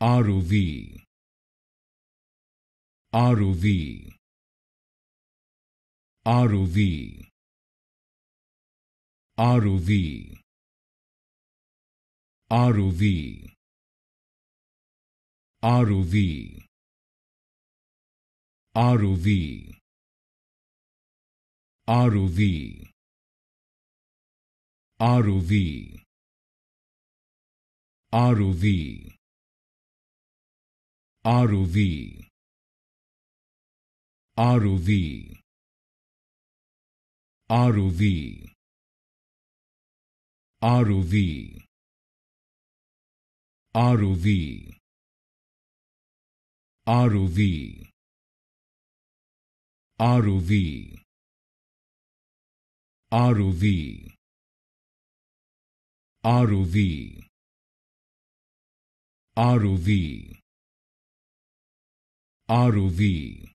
ROV ROV ROV ROV ROV ROV ROV ROV ROV ROV ROV ROV ROV ROV ROV ROV ROV ROV ROV ROV ROV